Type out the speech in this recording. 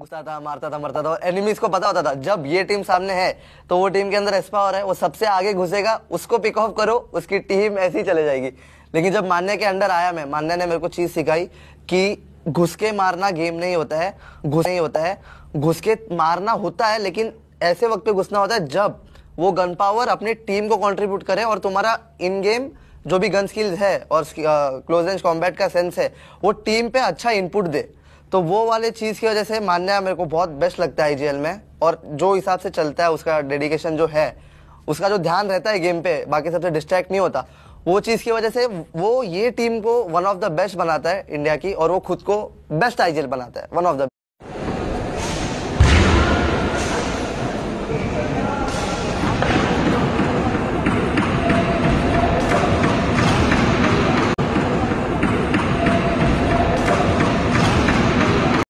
घुसता था मारता था मरता था और एनिमीज को पता होता था जब ये टीम सामने है तो वो टीम के अंदर एस्पावर है वो सबसे आगे घुसेगा उसको पिक ऑफ करो उसकी टीम ऐसी चले जाएगी लेकिन जब मान्या के अंडर आया मैं मान्या ने मेरे को चीज़ सिखाई कि घुस के मारना गेम नहीं होता है घुस नहीं होता है घुस के मारना होता है लेकिन ऐसे वक्त पे घुसना होता है जब वो गन पावर अपनी टीम को कंट्रीब्यूट करे और तुम्हारा इन गेम जो भी गन स्किल्स है और क्लोज रेंज कॉम्बैट का सेंस है वो टीम पे अच्छा इनपुट दे तो वो वाले चीज़ की वजह से मान्या मेरे को बहुत बेस्ट लगता है आई में और जो हिसाब से चलता है उसका डेडिकेशन जो है उसका जो ध्यान रहता है गेम पे बाकी सबसे डिस्ट्रैक्ट नहीं होता वो चीज़ की वजह से वो ये टीम को वन ऑफ द बेस्ट बनाता है इंडिया की और वो खुद को बेस्ट आई बनाता है वन ऑफ द